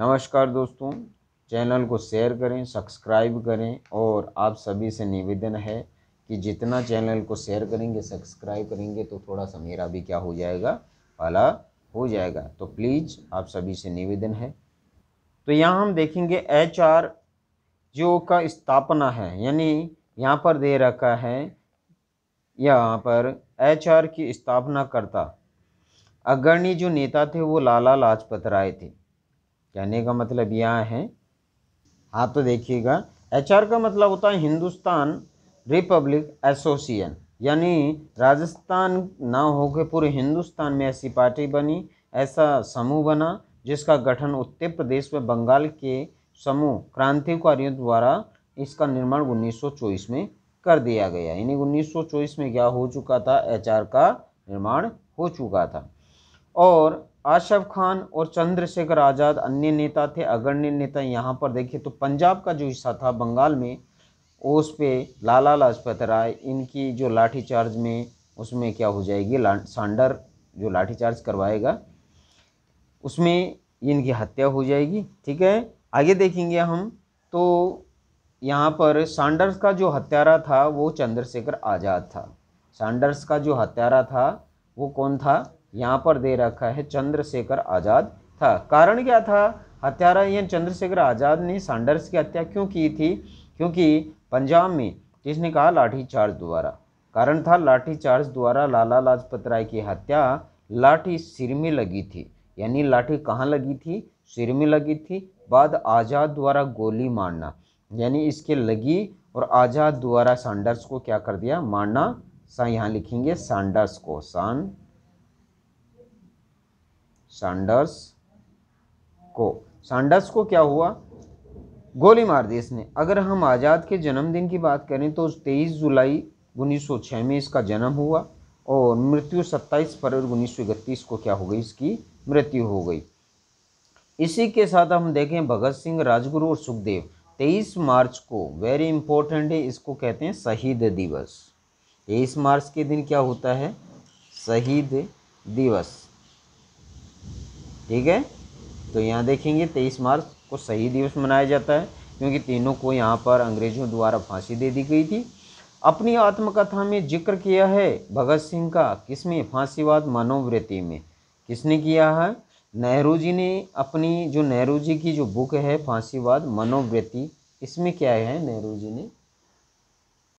नमस्कार दोस्तों चैनल को शेयर करें सब्सक्राइब करें और आप सभी से निवेदन है कि जितना चैनल को शेयर करेंगे सब्सक्राइब करेंगे तो थोड़ा सा मेरा भी क्या हो जाएगा भला हो जाएगा तो प्लीज़ आप सभी से निवेदन है तो यहाँ हम देखेंगे एच आर जो का स्थापना है यानी यहाँ पर दे रखा है यहाँ पर एच आर की स्थापना करता अग्रणी जो नेता थे वो लाला लाजपत राय थे कहने का मतलब यह है हाँ तो देखिएगा एचआर का मतलब होता है हिंदुस्तान रिपब्लिक एसोसिएशन यानी राजस्थान ना होकर पूरे हिंदुस्तान में ऐसी पार्टी बनी ऐसा समूह बना जिसका गठन उत्तर प्रदेश में बंगाल के समूह क्रांतिकारियों द्वारा इसका निर्माण 1924 में कर दिया गया यानी 1924 में क्या हो चुका था एचआर का निर्माण हो चुका था और आशफ खान और चंद्रशेखर आज़ाद अन्य नेता थे अग्रण्य नेता यहाँ पर देखिए तो पंजाब का जो हिस्सा था बंगाल में उस पर लाला लाजपत राय इनकी जो लाठीचार्ज में उसमें क्या हो जाएगी सांडर जो लाठीचार्ज करवाएगा उसमें इनकी हत्या हो जाएगी ठीक है आगे देखेंगे हम तो यहाँ पर सांडर्स का जो हत्यारा था वो चंद्रशेखर आज़ाद था सांडर्स का जो हत्यारा था वो कौन था यहाँ पर दे रखा है चंद्रशेखर आज़ाद था कारण क्या था हत्यारा चंद्रशेखर आज़ाद ने सांडर्स की हत्या क्यों की थी क्योंकि पंजाब में किसने कहा लाठी चार्ज द्वारा कारण था लाठी चार्ज द्वारा लाला लाजपत राय की हत्या लाठी सिर में लगी थी यानी लाठी कहाँ लगी थी सिर में लगी थी बाद आज़ाद द्वारा गोली मारना यानी इसके लगी और आज़ाद द्वारा सांडर्स को क्या कर दिया मारना सा यहाँ लिखेंगे सांडर्स को सान सैंडर्स को सैंडर्स को क्या हुआ गोली मार दी इसने अगर हम आज़ाद के जन्मदिन की बात करें तो 23 जुलाई 1906 में इसका जन्म हुआ और मृत्यु 27 फरवरी उन्नीस को क्या हो गई इसकी मृत्यु हो गई इसी के साथ हम देखें भगत सिंह राजगुरु और सुखदेव 23 मार्च को वेरी इंपॉर्टेंट है इसको कहते हैं शहीद दिवस तेईस मार्च के दिन क्या होता है शहीद दिवस ठीक है तो यहाँ देखेंगे तेईस मार्च को सही दिवस मनाया जाता है क्योंकि तीनों को यहाँ पर अंग्रेजों द्वारा फांसी दे दी गई थी अपनी आत्मकथा में जिक्र किया है भगत सिंह का किसमें फांसीवाद मनोवृत्ति में किसने किया है नेहरू जी ने अपनी जो नेहरू जी की जो बुक है फांसीवाद मनोवृत्ति इसमें क्या है नेहरू जी ने